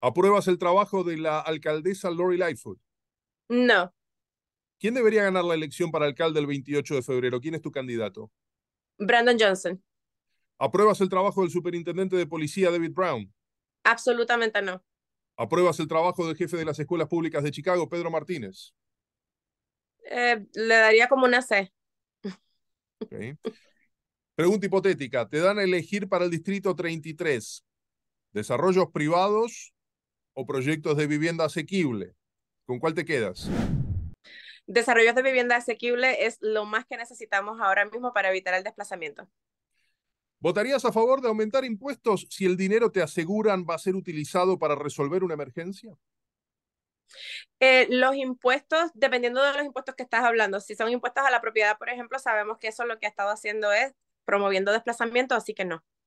¿Apruebas el trabajo de la alcaldesa Lori Lightfoot? No. ¿Quién debería ganar la elección para alcalde el 28 de febrero? ¿Quién es tu candidato? Brandon Johnson. ¿Apruebas el trabajo del superintendente de policía David Brown? Absolutamente no. ¿Apruebas el trabajo del jefe de las escuelas públicas de Chicago, Pedro Martínez? Eh, le daría como una C. Pregunta hipotética. Te dan a elegir para el distrito 33 desarrollos privados o proyectos de vivienda asequible. ¿Con cuál te quedas? Desarrollos de vivienda asequible es lo más que necesitamos ahora mismo para evitar el desplazamiento. ¿Votarías a favor de aumentar impuestos si el dinero te aseguran va a ser utilizado para resolver una emergencia? Eh, los impuestos, dependiendo de los impuestos que estás hablando, si son impuestos a la propiedad, por ejemplo, sabemos que eso lo que ha estado haciendo es promoviendo desplazamiento, así que no.